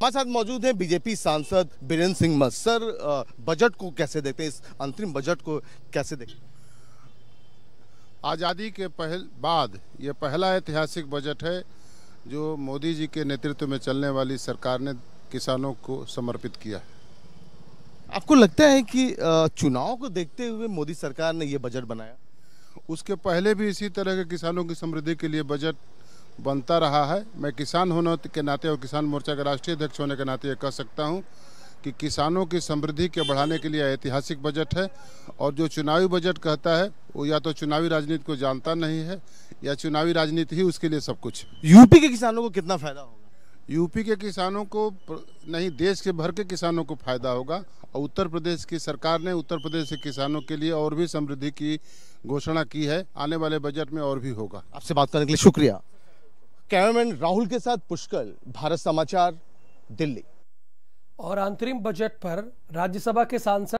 हमारे साथ मौजूद हैं बीजेपी सांसद बीरेंद्र सिंह मस्त सर बजट को कैसे देखते हैं इस अंतरिम बजट को कैसे देखते आज़ादी के पहल बाद यह पहला ऐतिहासिक बजट है जो मोदी जी के नेतृत्व में चलने वाली सरकार ने किसानों को समर्पित किया है आपको लगता है कि चुनाव को देखते हुए मोदी सरकार ने यह बजट बनाया उसके पहले भी इसी तरह के किसानों की समृद्धि के लिए बजट बनता रहा है मैं किसान होने के नाते और किसान मोर्चा के राष्ट्रीय अध्यक्ष होने के नाते ये कह सकता हूँ कि किसानों की समृद्धि के बढ़ाने के लिए ऐतिहासिक बजट है और जो चुनावी बजट कहता है वो या तो चुनावी राजनीति को जानता नहीं है या चुनावी राजनीति ही उसके लिए सब कुछ यूपी के किसानों को कितना फायदा होगा यूपी के किसानों को नहीं देश के भर के किसानों को फायदा होगा और उत्तर प्रदेश की सरकार ने उत्तर प्रदेश के किसानों के लिए और भी समृद्धि की घोषणा की है आने वाले बजट में और भी होगा आपसे बात करने के लिए शुक्रिया कैमरामैन राहुल के साथ पुष्कर भारत समाचार दिल्ली और अंतरिम बजट पर राज्यसभा के सांसद